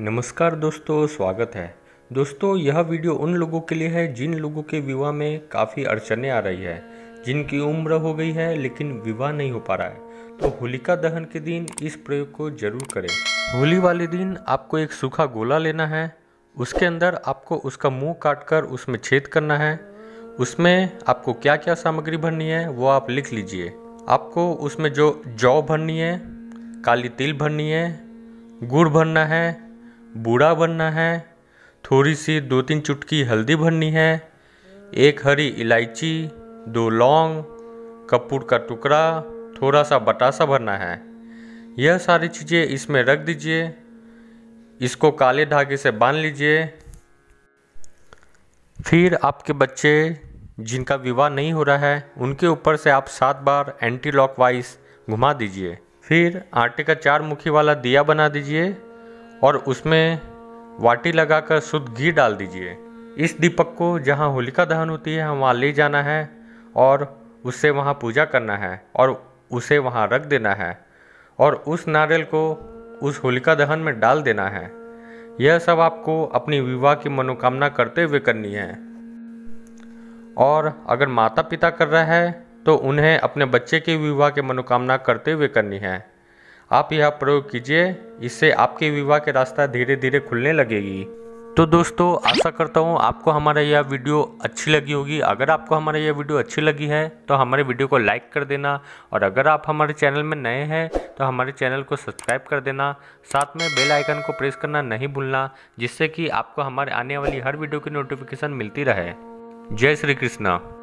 नमस्कार दोस्तों स्वागत है दोस्तों यह वीडियो उन लोगों के लिए है जिन लोगों के विवाह में काफ़ी अड़चने आ रही है जिनकी उम्र हो गई है लेकिन विवाह नहीं हो पा रहा है तो होलिका दहन के दिन इस प्रयोग को जरूर करें होली वाले दिन आपको एक सूखा गोला लेना है उसके अंदर आपको उसका मुंह काटकर उसमें छेद करना है उसमें आपको क्या क्या सामग्री भरनी है वो आप लिख लीजिए आपको उसमें जो जौ भरनी है काली तिल भरनी है गुड़ भरना है बूढ़ा बनना है थोड़ी सी दो तीन चुटकी हल्दी भरनी है एक हरी इलायची दो लौंग कपूर का टुकड़ा थोड़ा सा बटासा भरना है यह सारी चीज़ें इसमें रख दीजिए इसको काले धागे से बांध लीजिए फिर आपके बच्चे जिनका विवाह नहीं हो रहा है उनके ऊपर से आप सात बार एंटी लॉक वाइस घुमा दीजिए फिर आटे का चार मुखी वाला दिया बना दीजिए और उसमें वाटी लगाकर शुद्ध घी डाल दीजिए इस दीपक को जहाँ होलिका दहन होती है हम वहाँ ले जाना है और उससे वहाँ पूजा करना है और उसे वहाँ रख देना है और उस नारियल को उस होलिका दहन में डाल देना है यह सब आपको अपनी विवाह की मनोकामना करते हुए करनी है और अगर माता पिता कर रहा है तो उन्हें अपने बच्चे के विवाह की मनोकामना करते हुए करनी है आप यह प्रयोग कीजिए इससे आपके विवाह के रास्ता धीरे धीरे खुलने लगेगी तो दोस्तों आशा करता हूँ आपको हमारा यह वीडियो अच्छी लगी होगी अगर आपको हमारा यह वीडियो अच्छी लगी है तो हमारे वीडियो को लाइक कर देना और अगर आप हमारे चैनल में नए हैं तो हमारे चैनल को सब्सक्राइब कर देना साथ में बेल आइकन को प्रेस करना नहीं भूलना जिससे कि आपको हमारे आने वाली हर वीडियो की नोटिफिकेशन मिलती रहे जय श्री कृष्णा